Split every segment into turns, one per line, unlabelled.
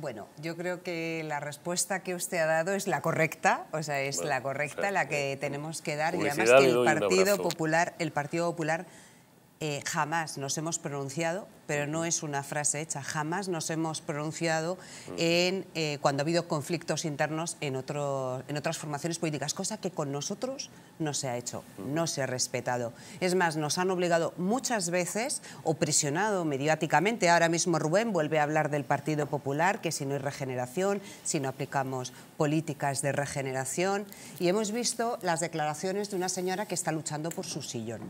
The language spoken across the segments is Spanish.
Bueno, yo creo que la respuesta que usted ha dado es la correcta, o sea, es la correcta, la que tenemos que dar. y además que el Partido Popular, el Partido Popular eh, jamás nos hemos pronunciado, pero no es una frase hecha, jamás nos hemos pronunciado en, eh, cuando ha habido conflictos internos en, otras formaciones políticas, cosa que con nosotros no se ha hecho, no se ha respetado. Es más, nos han obligado muchas veces o prisionado mediáticamente. Ahora mismo Rubén vuelve a hablar del Partido Popular, que si no hay regeneración, si no aplicamos políticas de regeneración. Y hemos visto las declaraciones de una señora que está luchando por su sillón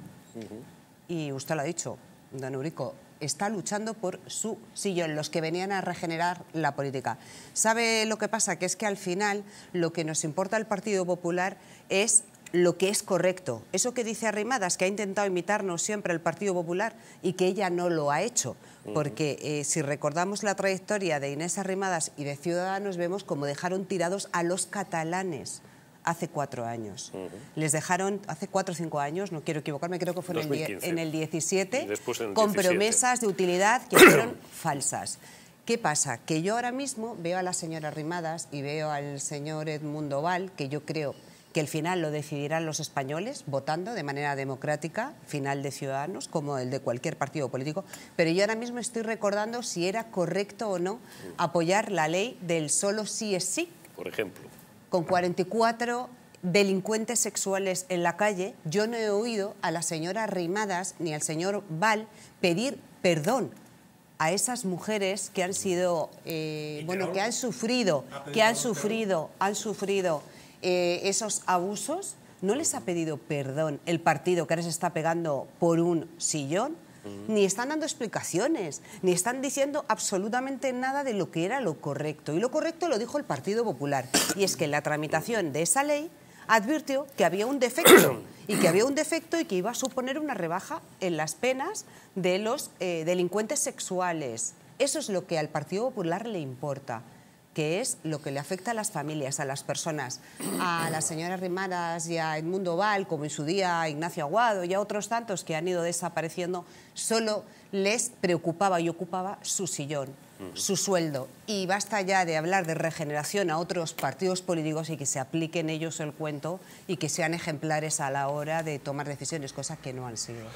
y usted lo ha dicho, don Eurico, está luchando por su sillón, los que venían a regenerar la política. ¿Sabe lo que pasa? Que es que al final lo que nos importa al Partido Popular es lo que es correcto. Eso que dice Arrimadas, que ha intentado imitarnos siempre el Partido Popular y que ella no lo ha hecho. Porque eh, si recordamos la trayectoria de Inés Arrimadas y de Ciudadanos, vemos cómo dejaron tirados a los catalanes hace cuatro años. Les dejaron hace cuatro o cinco años, no quiero equivocarme, creo que fue en el, 17, con promesas de utilidad que fueron falsas. ¿Qué pasa? Que yo ahora mismo veo a la señora Rimadas y veo al señor Edmundo Val, que yo creo que al final lo decidirán los españoles votando de manera democrática, final de ciudadanos, como el de cualquier partido político. Pero yo ahora mismo estoy recordando si era correcto o no mm. apoyar la ley del solo sí es sí. Por ejemplo con 44 delincuentes sexuales en la calle, yo no he oído a la señora Rimadas ni al señor Val pedir perdón a esas mujeres que han sido, eh, bueno, que han sufrido, que han sufrido, han sufrido eh, esos abusos, ¿no les ha pedido perdón el partido que ahora se está pegando por un sillón? ni están dando explicaciones, ni están diciendo absolutamente nada de lo que era lo correcto. Y lo correcto lo dijo el Partido Popular. Y es que en la tramitación de esa ley advirtió que había un defecto y que había un defecto y que iba a suponer una rebaja en las penas de los eh, delincuentes sexuales. Eso es lo que al Partido Popular le importa que es lo que le afecta a las familias, a las personas, a las señoras Rimaras y a Edmundo Val, como en su día a Ignacio Aguado y a otros tantos que han ido desapareciendo, solo les preocupaba y ocupaba su sillón, su sueldo. Y basta ya de hablar de regeneración a otros partidos políticos y que se apliquen ellos el cuento y que sean ejemplares a la hora de tomar decisiones, cosas que no han sido.